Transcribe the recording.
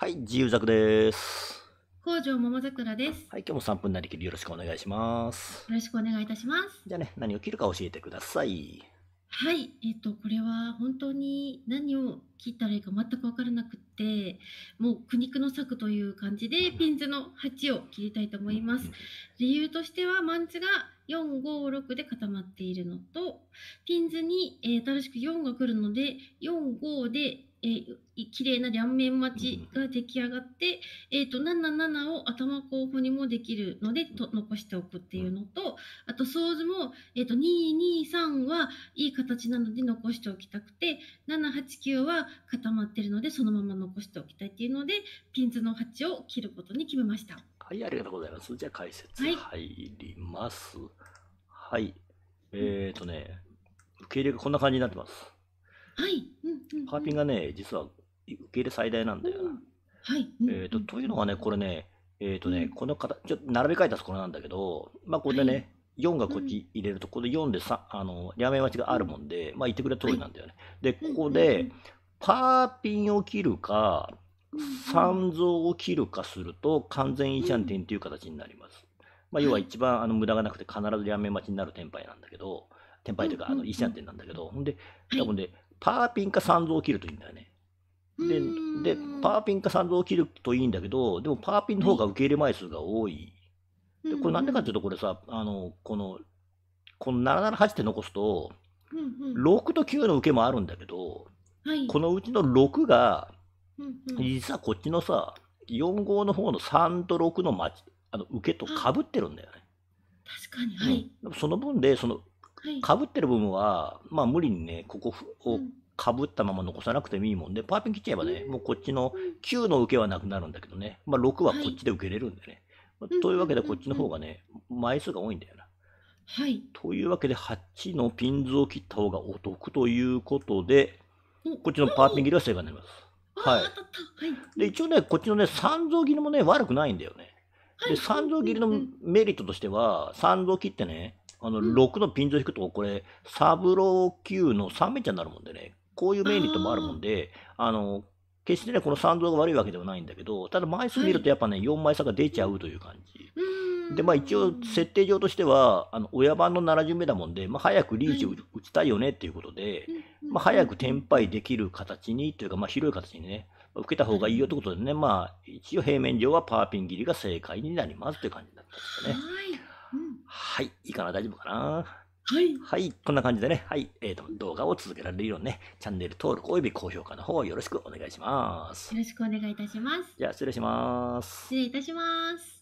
はい、自由作です。工場桃桜です。はい、今日も三分なりきりよろしくお願いします。よろしくお願いいたします。じゃあね、何を切るか教えてください。はい、えっ、ー、と、これは本当に何を切ったらいいか全く分からなくて、もう苦肉の策という感じで、ピンズの八を切りたいと思います。理由としては、マンツが456で固まっているのと、ピンズに、えー、新しく4が来るので、45でえー、綺麗な両面待ちが出来上がって、えーと、と77を頭候補にもできるのでと残しておくっていうのとあと想図も、えーと、223はいい形なので残しておきたくて789は固まってるのでそのまま残しておきたいっていうのでピンズの8を切ることに決めました。はい、ありがとうございます。じゃあ解説入ります。はい。はい、えっ、ー、とね、受け入れがこんな感じになってます。はい。パーピンがね、実は受け入れ最大なんだよな。はい。えっ、と、というのはね、これね、えっ、とね、この方、ちょっと並び替えたところなんだけど、まあ、これでね、4がこっち入れると、ここで4でさ、あの、両面待ちがあるもんで、まあ、言ってくれた通りなんだよね。で、ここで、パーピンを切るか、三蔵を切るかすると、完全一安点という形になります。まあ、要は一番あの無駄がなくて必ず両面待ちになる天杯なんだけど、天杯というか、あの、一安点なんだけど、ほんで、多分ね、パーピンか三蔵を切るといいんだよね。で、でパーピンか三蔵を切るといいんだけど、でもパーピンの方が受け入れ枚数が多い。でこれなんでかっていうと、これさ、あの、この、この778って残すと、6と9の受けもあるんだけど、はい、このうちの6が、実はこっちのさ、4号の方の3と6のあの受けとかぶってるんだよね。確かに、はい、うん、その分でそのかぶってる部分は、まあ無理にね、ここをかぶったまま残さなくてもいいもんで、パーピン切っちゃえばね、もうこっちの9の受けはなくなるんだけどね、まあ6はこっちで受けれるんでね。というわけでこっちの方がね、枚数が多いんだよな。はい。というわけで8のピンズを切った方がお得ということで、こっちのパーピン切りは正解になります。はい。で、一応ね、こっちのね、三蔵切りもね、悪くないんだよね。で、三蔵切りのメリットとしては、三蔵切ってね、あの、6のピンズを引くと、これ、サブローの3連ちゃになるもんでね、こういうメリットもあるもんで、あの、決してね、この3増が悪いわけではないんだけど、ただ枚数見るとやっぱね、4枚差が出ちゃうという感じ。で、まあ一応、設定上としては、あの、親番の7巡目だもんで、まあ早くリーチを打ちたいよねっていうことで、まあ早く転廃できる形に、というか、まあ広い形にね、受けた方がいいよってことでね、まあ一応平面上はパーピン切りが正解になりますって感じだったんですよね。はいはい、いいかな大丈夫かなはい。はい。こんな感じでね、はい。えっ、ー、と、動画を続けられるようにね、チャンネル登録および高評価の方よろしくお願いします。よろしくお願いいたします。じゃあ、失礼します。失礼いたします。